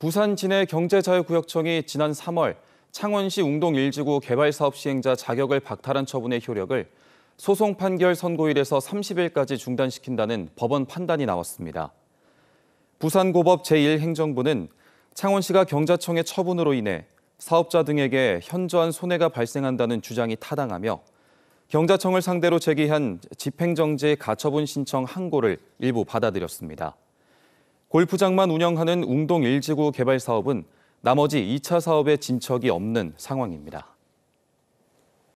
부산 진해 경제자유구역청이 지난 3월 창원시 웅동 1지구 개발사업 시행자 자격을 박탈한 처분의 효력을 소송 판결 선고일에서 30일까지 중단시킨다는 법원 판단이 나왔습니다. 부산고법 제1행정부는 창원시가 경자청의 처분으로 인해 사업자 등에게 현저한 손해가 발생한다는 주장이 타당하며 경자청을 상대로 제기한 집행정지 가처분 신청 항고를 일부 받아들였습니다. 골프장만 운영하는 웅동 1지구 개발 사업은 나머지 2차 사업의 진척이 없는 상황입니다.